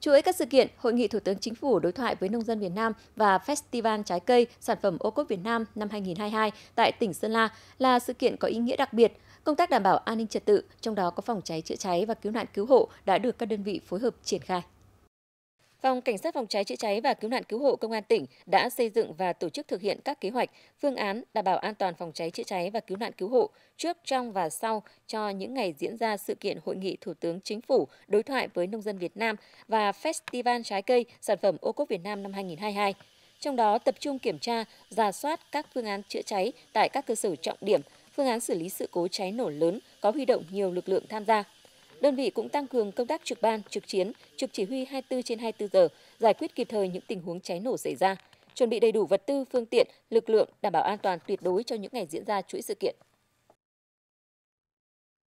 Chuỗi các sự kiện Hội nghị Thủ tướng Chính phủ đối thoại với nông dân Việt Nam và Festival Trái cây Sản phẩm ô cốp Việt Nam năm 2022 tại tỉnh Sơn La là sự kiện có ý nghĩa đặc biệt. Công tác đảm bảo an ninh trật tự, trong đó có phòng cháy chữa cháy và cứu nạn cứu hộ đã được các đơn vị phối hợp triển khai. Phòng Cảnh sát phòng cháy chữa cháy và cứu nạn cứu hộ Công an tỉnh đã xây dựng và tổ chức thực hiện các kế hoạch, phương án đảm bảo an toàn phòng cháy chữa cháy và cứu nạn cứu hộ trước, trong và sau cho những ngày diễn ra sự kiện Hội nghị Thủ tướng Chính phủ đối thoại với nông dân Việt Nam và Festival trái cây sản phẩm ô cốp Việt Nam năm 2022. Trong đó tập trung kiểm tra, giả soát các phương án chữa cháy tại các cơ sở trọng điểm, phương án xử lý sự cố cháy nổ lớn có huy động nhiều lực lượng tham gia Đơn vị cũng tăng cường công tác trực ban, trực chiến, trực chỉ huy 24 trên 24 giờ, giải quyết kịp thời những tình huống cháy nổ xảy ra, chuẩn bị đầy đủ vật tư, phương tiện, lực lượng đảm bảo an toàn tuyệt đối cho những ngày diễn ra chuỗi sự kiện